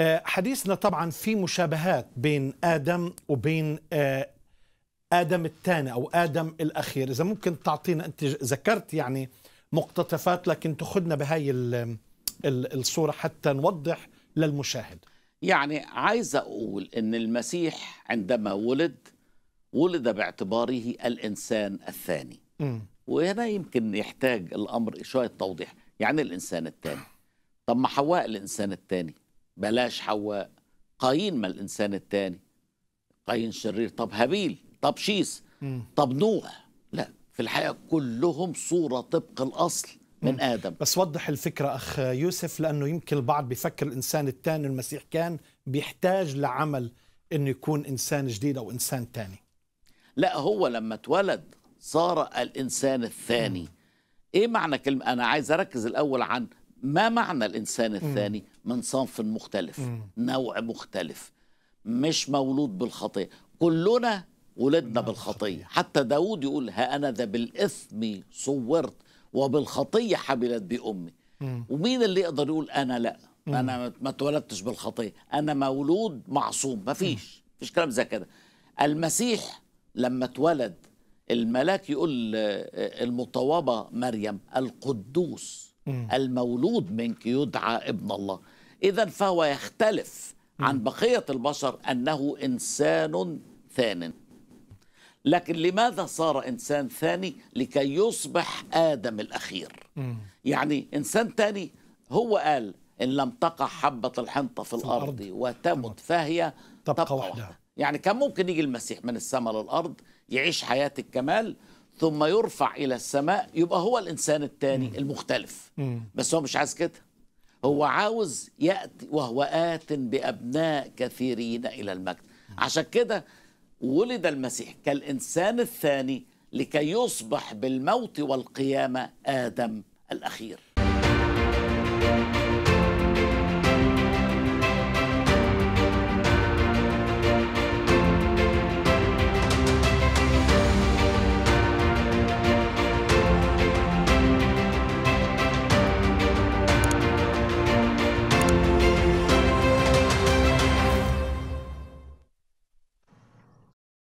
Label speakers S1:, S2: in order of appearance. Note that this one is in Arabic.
S1: آه، حديثنا طبعا في مشابهات بين آدم وبين آه، آدم الثاني أو آدم الأخير إذا ممكن تعطينا أنت ذكرت يعني مقتطفات لكن تخدنا بهاي الصورة حتى نوضح للمشاهد
S2: يعني عايز أقول أن المسيح عندما ولد ولد باعتباره الإنسان الثاني وهنا يمكن يحتاج الأمر شوية توضيح يعني إيه الإنسان الثاني طب ما حواء الإنسان الثاني بلاش حواء قايين ما الإنسان الثاني قايين شرير طب هابيل طب شيس طب نوح لا في الحقيقة كلهم صورة طبق الأصل من
S1: آدم بس وضح الفكرة أخ يوسف لأنه يمكن البعض بيفكر الإنسان الثاني المسيح كان بيحتاج لعمل أنه يكون إنسان جديد أو إنسان ثاني
S2: لا هو لما اتولد صار الإنسان الثاني م. إيه معنى كلمة أنا عايز أركز الأول عن ما معنى الإنسان الثاني من صنف مختلف نوع مختلف مش مولود بالخطية كلنا ولدنا نعم، بالخطية حتى داود يقول ها أنا ذا بالإثم صورت وبالخطية حملت بأمي ومين اللي يقدر يقول أنا لأ أنا ما اتولدتش بالخطية أنا مولود معصوم ما فيش فيش كلام زي كده المسيح لما اتولد الملاك يقول آه، آه، المطوبة مريم القدوس المولود منك يدعى ابن الله إذا فهو يختلف عن بقية البشر أنه إنسان ثان لكن لماذا صار إنسان ثاني لكي يصبح آدم الأخير يعني إنسان ثاني هو قال إن لم تقع حبة الحنطة في, في الأرض, الأرض وتمت فهي
S1: تبقى, تبقى وحدها
S2: يعني كان ممكن يجي المسيح من السماء للأرض يعيش حياة الكمال ثم يرفع إلى السماء يبقى هو الإنسان الثاني المختلف مم. بس هو مش عايز كده هو عاوز يأتي وهو آت بأبناء كثيرين إلى المجد عشان كده ولد المسيح كالإنسان الثاني لكي يصبح بالموت والقيامة آدم الأخير